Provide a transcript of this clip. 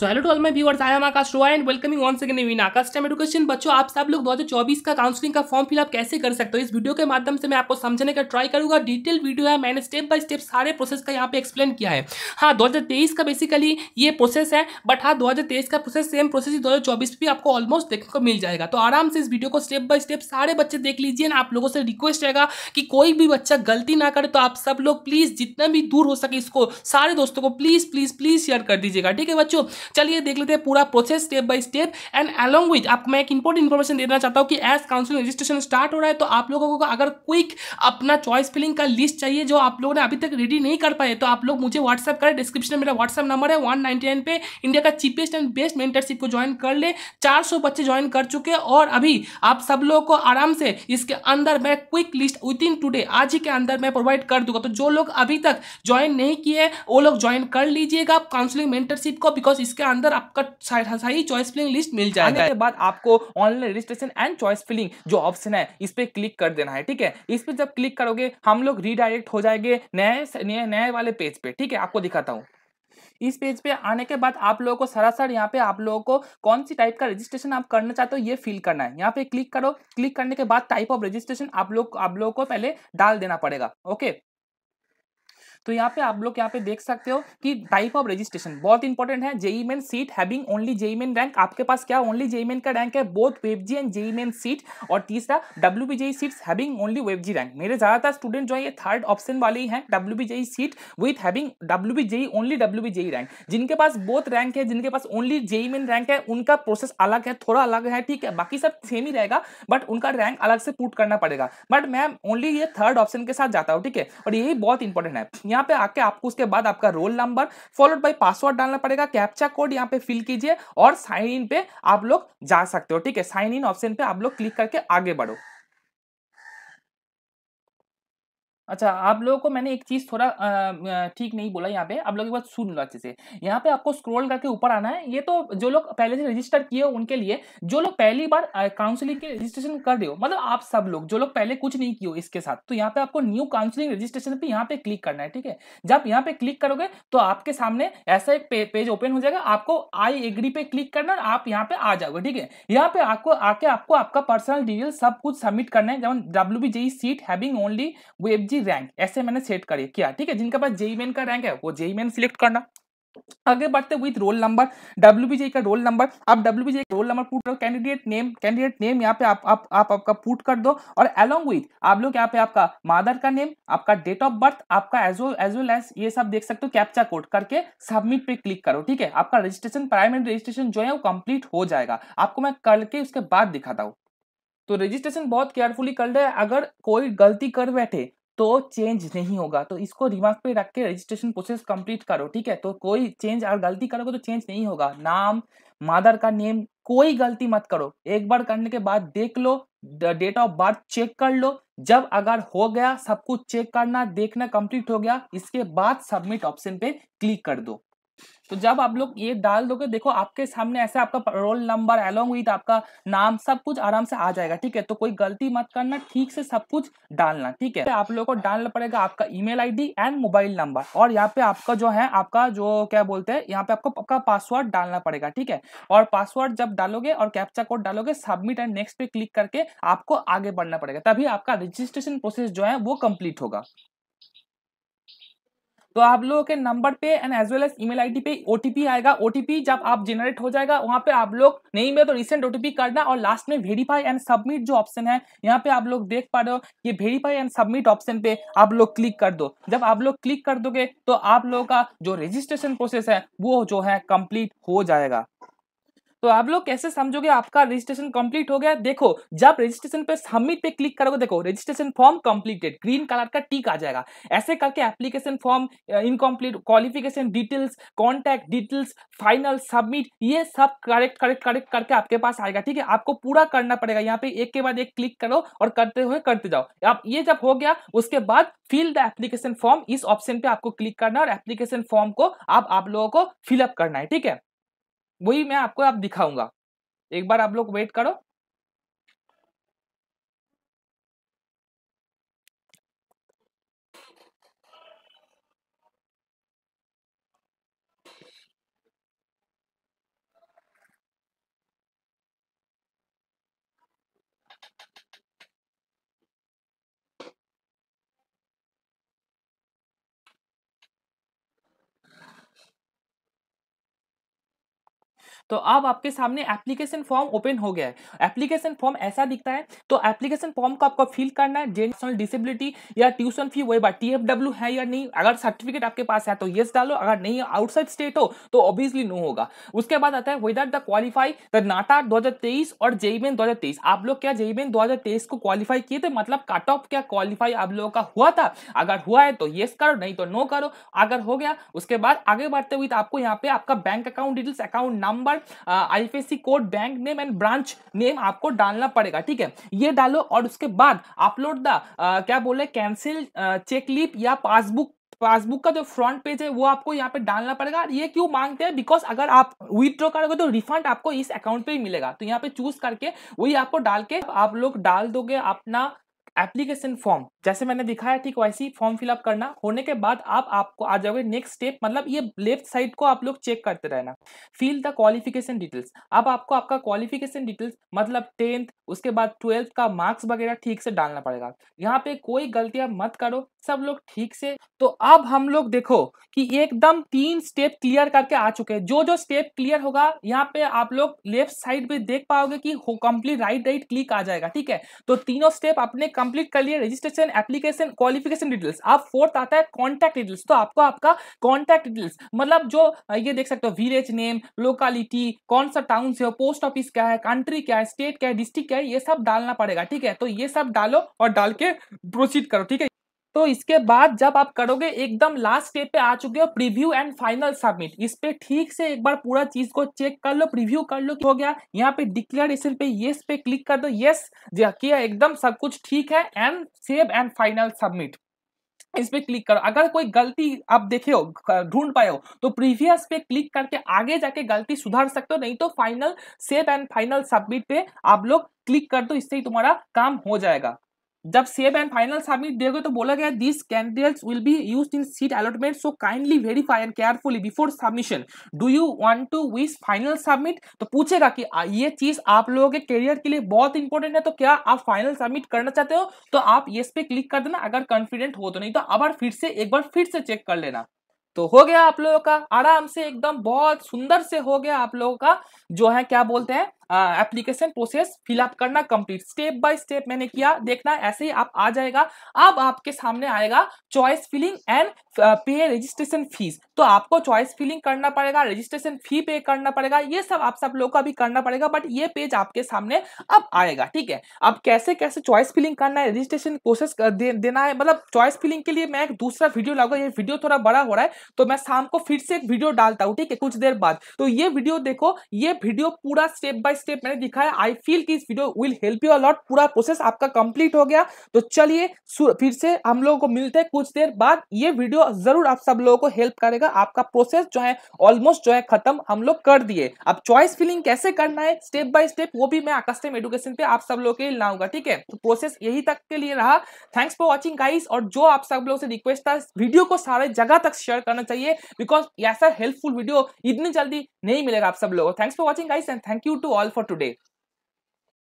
So hello to all my viewers I am Akash Roy and welcoming one second in Akash time education बच्चों आप सब लोग 2024 का काउंसलिंग का फॉर्म फिलअप कैसे कर सकते हो इस वीडियो के माध्यम से मैं आपको समझने का ट्राई करूंगा डिटेल वीडियो है मैंने स्टेप बाय स्टेप सारे प्रोसेस का यहाँ पे एक्सप्लेन किया है हाँ दो का बेसिकली ये प्रोसेस है बट हाँ दो का प्रोसेस सेम प्रोसेस ही दो भी आपको ऑलमोस्ट देखने को मिल जाएगा तो आराम से इस वीडियो को स्टेप बाय स्टेप सारे बच्चे देख लीजिए आप लोगों से रिक्वेस्ट रहेगा कि कोई भी बच्चा गलती ना करे तो आप सब लोग प्लीज़ जितना भी दूर हो सके इसको सारे दोस्तों को प्लीज़ प्लीज़ प्लीज़ शेयर कर दीजिएगा ठीक है बच्चों चलिए देख लेते हैं पूरा process step by step and along with आपको मैं एक इंपॉर्टेंट इन्फॉर्मेशन देना चाहता हूँ कि एज काउंसिल रजिस्ट्रेशन स्टार्ट हो रहा है तो आप लोगों को अगर क्विक अपना चॉइस फिलिंग का लिस्ट चाहिए जो आप लोगों ने अभी तक रेडी नहीं कर पाए तो आप लोग मुझे व्हाट्सअप करें डिस्क्रिप्शन में मेरा व्हाट्सअप नंबर है वन पे इंडिया का चीपेस्ट एंड बेस्ट मेंटरशिप को ज्वाइन कर ले चार बच्चे ज्वाइन कर चुके हैं और अभी आप सब लोग को आराम से इसके अंदर मैं quick list within today आज ही के अंदर मैं प्रोवाइड कर दूंगा तो जो लोग अभी तक ज्वाइन नहीं किए वो लोग ज्वाइन कर लीजिएगा काउंसलिंग मेंटरशिप को बिकॉज इस जिसके अंदर आपका सही चॉइस फिलिंग लिस्ट मिल जाएगा के बाद आपको online registration and choice filling जो ऑप्शन है इस पर क्लिक कर देना है ठीक है इस पर जब क्लिक करोगे हम लोग रीडायरेक्ट हो जाएंगे नए नए वाले पेज पे ठीक है आपको दिखाता हूँ इस पेज पे आने के बाद आप लोगों को सरासर यहाँ पे आप लोगों को कौन सी टाइप का रजिस्ट्रेशन आप करना चाहते हो ये फिल करना है यहाँ पे क्लिक करो क्लिक करने के बाद टाइप ऑफ रजिस्ट्रेशन आप लोग आप लोगों को पहले डाल देना पड़ेगा ओके तो यहाँ पे आप लोग यहाँ पे देख सकते हो कि टाइप ऑफ रजिस्ट्रेशन बहुत इंपॉर्टेंट है JEE main seat having only JEE main rank आपके पास क्या ओनली जेई मेन का रैंक है बोथ वेबजी एंड जेई मेन सीट और तीसरा W B JEE seats having only वेबजी रैंक मेरे ज्यादातर स्टूडेंट जो है ये थर्ड ऑप्शन वाले ही हैं W B JEE seat with having W B JEE only W B JEE rank जिनके पास बोथ रैंक है जिनके पास ओनली जेई मेन रैंक है उनका प्रोसेस अलग है थोड़ा अलग है ठीक है बाकी सब सेम ही रहेगा बट उनका रैंक अलग से पुट करना पड़ेगा बट मैं ओनली ये थर्ड ऑप्शन के साथ जाता हूँ ठीक है और यही बहुत इंपॉर्टेंट है यहाँ पे आके आपको उसके बाद आपका roll number followed by password डालना पड़ेगा कैप्चा कोड यहाँ पे फिल कीजिए और साइन इन पे आप लोग जा सकते हो ठीक है साइन इन ऑप्शन पे आप लोग क्लिक करके आगे बढ़ो अच्छा आप लोगों को मैंने एक चीज़ थोड़ा ठीक नहीं बोला यहाँ पे आप लोग एक बार सुन लो अच्छे से यहाँ पे आपको स्क्रॉल करके ऊपर आना है ये तो जो लोग पहले से रजिस्टर किए हो उनके लिए जो लोग पहली बार काउंसलिंग के रजिस्ट्रेशन कर रहे हो मतलब आप सब लोग जो लोग पहले कुछ नहीं किए हो इसके साथ तो यहाँ पे आपको न्यू काउंसलिंग रजिस्ट्रेशन पे यहाँ पे क्लिक करना है ठीक है जब यहाँ पे क्लिक करोगे तो आपके सामने ऐसा एक पे, पेज ओपन हो जाएगा आपको आई एग्री पे क्लिक करना और आप यहाँ पे आ जाओगे ठीक है यहाँ पे आपको आके आपको आपका पर्सनल डिटेल सब कुछ सबमिट करना है जब W seat having only web की रैंक ऐसे मैंने सेट कर किया ठीक है जिनके पास जेई मेन e e का रैंक है वो जेई मेन सिलेक्ट करना आगे बढ़ते विथ रोल नंबर डब्ल्यू का रोल नंबर आप डब्ल्यू e का रोल नंबर पुट करो कैंडिडेट नेम कैंडिडेट नेम यहाँ पे आप आप आप आपका पुट कर दो और अलोंग विथ आप लोग यहाँ पे आपका मादर का नेम आपका डेट ऑफ बर्थ आपका एज एज वेल एज ये सब देख सकते हो कैप्चा कोड करके सबमिट पे क्लिक करो ठीक है आपका रजिस्ट्रेशन प्राइमरी रजिस्ट्रेशन जो है वो कंप्लीट हो जाएगा आपको मैं कल के उसके बाद दिखाता हूँ तो रजिस्ट्रेशन बहुत केयरफुली कर रहे हैं अगर कोई गलती कर बैठे तो चेंज नहीं होगा तो इसको रिमार्क पे रख के रजिस्ट्रेशन प्रोसेस कंप्लीट करो ठीक है तो कोई चेंज अगर गलती करोगे तो चेंज नहीं होगा नाम मादर का नेम कोई गलती मत करो एक बार करने के बाद देख लो डेट ऑफ बर्थ चेक कर लो जब अगर हो गया सब कुछ चेक करना देखना कंप्लीट हो गया इसके बाद सबमिट ऑप्शन पे क्लिक कर दो तो जब आप लोग ये डाल दोगे देखो आपके सामने ऐसा आपका रोल नंबर अलोंग विथ आपका नाम सब कुछ आराम से आ जाएगा ठीक है तो कोई गलती मत करना ठीक से सब कुछ डालना ठीक है आप लोगों को डालना पड़ेगा आपका email ID and mobile number और यहाँ पे आपका जो है आपका जो क्या बोलते हैं यहाँ पे आपको आपका पासवर्ड डालना पड़ेगा ठीक है और पासवर्ड जब डालोगे और कैप्चा कोड डालोगे सबमिट एंड नेक्स्ट पे क्लिक करके आपको आगे बढ़ना पड़ेगा तभी आपका रजिस्ट्रेशन प्रोसेस जो है वो कंप्लीट होगा तो आप लोगों के नंबर पे and as well as email ID पे ओटीपी आएगा ओटीपी जब आप जनरेट हो जाएगा वहां पे आप लोग नहीं मिले तो रिसेंट ओटीपी करना और लास्ट में वेरीफाई एंड सबमिट जो ऑप्शन है यहाँ पे आप लोग देख पा रहे हो ये वेरीफाई एंड सबमिट ऑप्शन पे आप लोग क्लिक कर दो जब आप लोग क्लिक कर दोगे तो आप लोगों का जो रजिस्ट्रेशन प्रोसेस है वो जो है कंप्लीट हो जाएगा तो आप लोग कैसे समझोगे आपका रजिस्ट्रेशन कंप्लीट हो गया देखो जब रजिस्ट्रेशन पे सबमिट पे क्लिक करोगे देखो registration form completed green colour का टिक आ जाएगा ऐसे करके application form incomplete qualification details contact details final submit ये सब करेक्ट करेक्ट करेक्ट करके आपके पास आएगा ठीक है आपको पूरा करना पड़ेगा यहाँ पे एक के बाद एक क्लिक करो और करते हुए करते जाओ आप ये जब हो गया उसके बाद फिल द एप्लीकेशन फॉर्म इस ऑप्शन पे आपको क्लिक करना और एप्लीकेशन फॉर्म को आप आप लोगों को फिलअप करना है ठीक है वही मैं आपको आप दिखाऊंगा एक बार आप लोग वेट करो तो अब आपके सामने एप्लीकेशन फॉर्म ओपन हो गया है एप्लीकेशन फॉर्म ऐसा दिखता है तो एप्लीकेशन फॉर्म को आपको फिल करना है जेनरेशनल डिसेबिलिटी या ट्यूशन फी वही बात टीएफडब्ल्यू है या नहीं अगर सर्टिफिकेट आपके पास है तो येस डालो अगर नहीं आउटसाइड स्टेट हो तो ऑब्वियसली नो होगा उसके बाद आता है whether the qualify the NATA 2023 और e जेईमेन 2023 आप लोग क्या e जेईमेन 2023 को क्वालिफाई किए थे मतलब कट ऑफ क्या क्वालिफाई आप लोगों का हुआ था अगर हुआ है तो येस करो नहीं तो नो करो अगर हो गया उसके बाद आगे बढ़ते हुए तो आपको यहाँ पे आपका bank account details account number number IFSC code bank name and branch name आपको डालना पड़ेगा ठीक है ये डालो और उसके बाद अपलोड द क्या बोले कैंसिल चेक लीप या पासबुक पासबुक का जो फ्रंट पेज है वो आपको यहाँ पे डालना पड़ेगा ये क्यों मांगते हैं बिकॉज अगर आप विदड्रॉ करोगे तो रिफंड आपको इस अकाउंट पे ही मिलेगा तो यहाँ पे चूज करके वही आपको डाल के आप लोग डाल दोगे अपना एप्लीकेशन फॉर्म जैसे मैंने दिखाया ठीक वैसे ही फॉर्म फिलअप करना होने के बाद आप आपको आ जाओगे नेक्स्ट स्टेप मतलब ये लेफ्ट साइड को आप लोग चेक करते रहना फील द क्वालिफिकेशन डिटेल्स अब आपको आपका क्वालिफिकेशन डिटेल्स मतलब टेंथ उसके बाद ट्वेल्थ का मार्क्स वगैरह ठीक से डालना पड़ेगा यहाँ पे कोई गलतियां मत करो सब लोग ठीक से तो अब हम लोग देखो कि एकदम तीन स्टेप क्लियर करके आ चुके हैं जो जो स्टेप क्लियर होगा यहाँ पे आप लोग लेफ्ट साइड पे देख पाओगे कि कंप्लीट राइट राइट क्लिक आ जाएगा ठीक है तो तीनों स्टेप अपने कंप्लीट कर लिया रजिस्ट्रेशन एप्लीकेशन क्वालिफिकेशन डिटेल्स आप फोर्थ आता है कॉन्टैक्ट डिटेल्स तो आपको आपका कॉन्टैक्ट डिटेल्स मतलब जो ये देख सकते हो विलेज नेम लोकालिटी कौन सा टाउन से हो पोस्ट ऑफिस क्या है कंट्री क्या है स्टेट क्या है डिस्ट्रिक्ट क्या है ये सब डालना पड़ेगा ठीक है तो ये सब डालो और डाल के प्रोसीड करो ठीक है तो इसके बाद जब आप करोगे एकदम लास्ट स्टेप पे आ चुके हो प्रीव्यू एंड फाइनल सबमिट इस पे ठीक से एक बार पूरा चीज को चेक कर लो प्रीव्यू कर लो हो गया यहाँ पे डिक्लेरेशन पे ये पे क्लिक कर दो यस किया एकदम सब कुछ ठीक है and save and final submit इस पे क्लिक करो अगर कोई गलती आप देखे हो ढूंढ पाए हो तो प्रीवियस पे क्लिक करके आगे जाके गलती सुधार सकते हो नहीं तो final save and final submit पे आप लोग क्लिक कर दो इससे ही तुम्हारा काम हो जाएगा जब सेब एंड फाइनल सबमिट दिए गए तो बोला गया this candidates will be used in seat allotment so kindly verify and carefully before submission do you want to wish final submit तो पूछेगा कि ये चीज आप लोगों के करियर के लिए बहुत इंपॉर्टेंट है तो क्या आप फाइनल सबमिट करना चाहते हो तो आप ये पे क्लिक कर देना अगर कॉन्फिडेंट हो तो नहीं तो अब फिर से एक बार फिर से चेक कर लेना तो हो गया आप लोगों का आराम से एकदम बहुत सुंदर से हो गया आप लोगों का जो है क्या बोलते हैं एप्लीकेशन प्रोसेस फिलअप करना कंप्लीट स्टेप बाय स्टेप मैंने किया देखना ऐसे ही आप आ जाएगा अब आपके सामने आएगा choice filling and pay registration fees तो आपको चॉइस फिलिंग करना पड़ेगा रजिस्ट्रेशन फी पे करना पड़ेगा ये सब आप सब लोग का भी करना पड़ेगा बट ये पेज आपके सामने अब आएगा ठीक है अब कैसे कैसे चॉइस फिलिंग करना है रजिस्ट्रेशन प्रोसेस दे, देना है मतलब चॉइस फिलिंग के लिए मैं एक दूसरा वीडियो लाऊंगा ये वीडियो थोड़ा बड़ा हो रहा है तो मैं शाम को फिर से एक वीडियो डालता हूँ ठीक है कुछ देर बाद तो ये वीडियो देखो ये वीडियो पूरा स्टेप बाय स्टेप मैंने दिखाया आई फील कि इस video will help you allot पूरा प्रोसेस आपका कंप्लीट हो गया तो चलिए फिर से हम लोगों को मिलते हैं कुछ देर बाद ये वीडियो जरूर आप सब लोगों को हेल्प करेगा आपका प्रोसेस जो है ऑलमोस्ट जो है खत्म हम लोग कर दिए अब चॉइस फिलिंग कैसे करना है स्टेप बाय स्टेप वो भी मैं आकस्टम एडुकेशन पे आप सब लोगों के लिए लाऊंगा ठीक है तो प्रोसेस यही तक के लिए रहा थैंक्स फॉर वॉचिंग गाइस और जो आप सब लोगों से रिक्वेस्ट था वीडियो को सारे जगह तक शेयर करना चाहिए बिकॉज ऐसा हेल्पफुल वीडियो इतनी जल्दी नहीं मिलेगा आप सब लोगों को thanks for watching guys and thank you to all all for today.